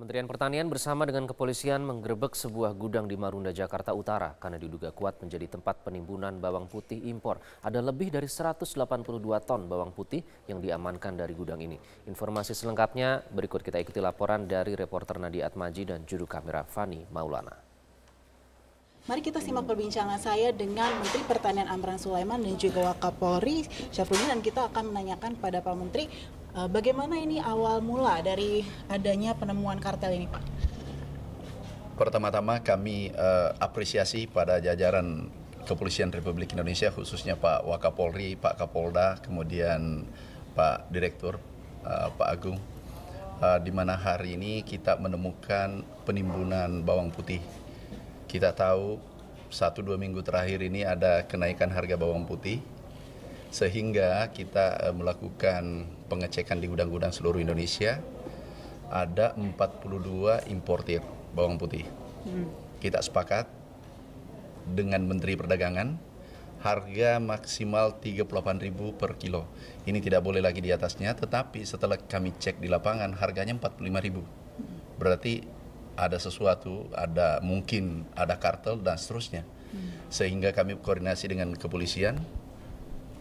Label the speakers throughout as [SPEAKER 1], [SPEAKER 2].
[SPEAKER 1] Kementerian Pertanian bersama dengan kepolisian menggerebek sebuah gudang di Marunda, Jakarta Utara karena diduga kuat menjadi tempat penimbunan bawang putih impor. Ada lebih dari 182 ton bawang putih yang diamankan dari gudang ini. Informasi selengkapnya berikut kita ikuti laporan dari reporter Nadia Atmaji dan juru kamera Fani Maulana.
[SPEAKER 2] Mari kita simak perbincangan saya dengan Menteri Pertanian Amran Sulaiman dan juga Wakapolri Syafruddin dan kita akan menanyakan kepada Pak Menteri Eh, bagaimana ini awal mula dari adanya penemuan kartel ini, Pak?
[SPEAKER 1] Pertama-tama kami uh, apresiasi pada jajaran Kepolisian Republik Indonesia khususnya Pak Wakapolri, Pak Kapolda, kemudian Pak Direktur, uh, Pak Agung, uh, di mana hari ini kita menemukan penimbunan bawang putih. Kita tahu satu dua minggu terakhir ini ada kenaikan harga bawang putih sehingga kita eh, melakukan pengecekan di gudang-gudang seluruh Indonesia ada 42 importir bawang putih. Hmm. Kita sepakat dengan Menteri Perdagangan harga maksimal 38.000 per kilo. Ini tidak boleh lagi di atasnya, tetapi setelah kami cek di lapangan harganya 45.000. Berarti ada sesuatu, ada mungkin ada kartel dan seterusnya. Hmm. Sehingga kami koordinasi dengan kepolisian,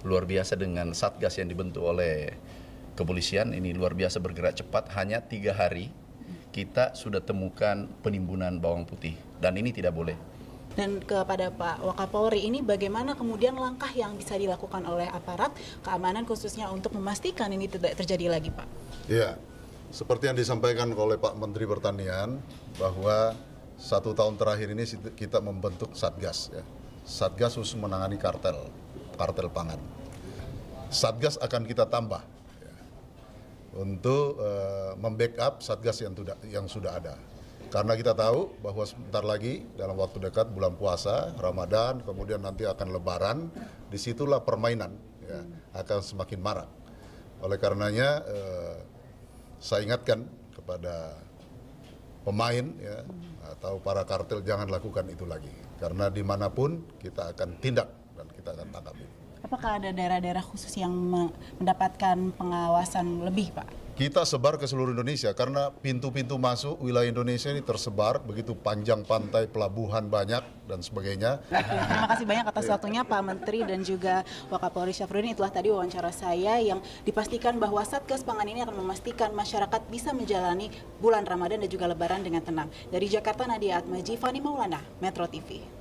[SPEAKER 1] luar biasa dengan satgas yang dibentuk oleh kepolisian ini luar biasa bergerak cepat hanya tiga hari kita sudah temukan penimbunan bawang putih dan ini tidak boleh
[SPEAKER 2] dan kepada Pak Wakapolri ini bagaimana kemudian langkah yang bisa dilakukan oleh aparat keamanan khususnya untuk memastikan ini tidak terjadi lagi Pak?
[SPEAKER 3] ya seperti yang disampaikan oleh Pak Menteri Pertanian bahwa satu tahun terakhir ini kita membentuk Satgas ya. Satgas khusus menangani kartel kartel pangan. Satgas akan kita tambah ya, untuk eh, membackup satgas yang, tuda, yang sudah ada. Karena kita tahu bahwa sebentar lagi dalam waktu dekat bulan puasa, Ramadan, kemudian nanti akan Lebaran, disitulah permainan ya, akan semakin marak. Oleh karenanya eh, saya ingatkan kepada pemain ya, atau para kartel jangan lakukan itu lagi. Karena dimanapun kita akan tindak dan kita akan tangkap itu.
[SPEAKER 2] Apakah ada daerah-daerah khusus yang mendapatkan pengawasan lebih, Pak?
[SPEAKER 3] Kita sebar ke seluruh Indonesia karena pintu-pintu masuk wilayah Indonesia ini tersebar begitu panjang pantai pelabuhan banyak dan sebagainya.
[SPEAKER 2] terima kasih banyak atas waktunya Pak Menteri dan juga Wakapolri Syafruddin. Itulah tadi wawancara saya yang dipastikan bahwa Satgas Pangan ini akan memastikan masyarakat bisa menjalani bulan Ramadan dan juga Lebaran dengan tenang. Dari Jakarta Nadia Atmaji, Fani Maulana, Metro TV.